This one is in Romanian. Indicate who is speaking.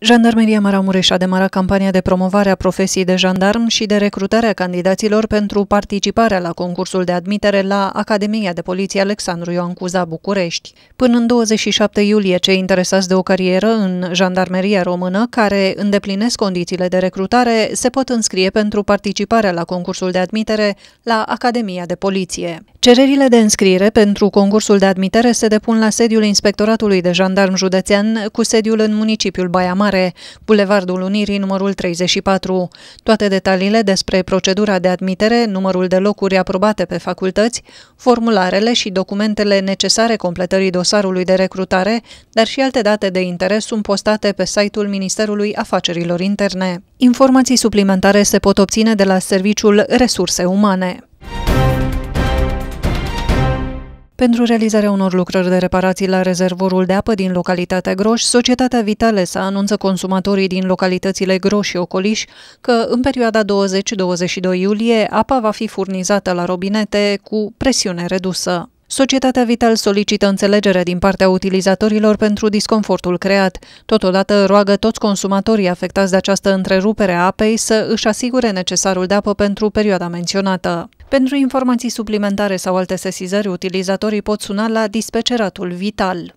Speaker 1: Jandarmeria Maramureș a demarat campania de promovare a profesiei de jandarm și de recrutare a candidaților pentru participarea la concursul de admitere la Academia de Poliție Alexandru Ioan Cuza București. Până în 27 iulie, cei interesați de o carieră în jandarmeria română care îndeplinesc condițiile de recrutare se pot înscrie pentru participarea la concursul de admitere la Academia de Poliție. Cererile de înscriere pentru concursul de admitere se depun la sediul Inspectoratului de Jandarm Județean cu sediul în municipiul Baia Mare. Mare, Bulevardul Unirii, numărul 34. Toate detaliile despre procedura de admitere, numărul de locuri aprobate pe facultăți, formularele și documentele necesare completării dosarului de recrutare, dar și alte date de interes sunt postate pe site-ul Ministerului Afacerilor Interne. Informații suplimentare se pot obține de la Serviciul Resurse Umane. Pentru realizarea unor lucrări de reparații la rezervorul de apă din localitatea Groș, Societatea Vitales anunță consumatorii din localitățile Groș și Ocoliș că în perioada 20-22 iulie apa va fi furnizată la robinete cu presiune redusă. Societatea Vital solicită înțelegere din partea utilizatorilor pentru disconfortul creat. Totodată roagă toți consumatorii afectați de această întrerupere a apei să își asigure necesarul de apă pentru perioada menționată. Pentru informații suplimentare sau alte sesizări, utilizatorii pot suna la dispeceratul Vital.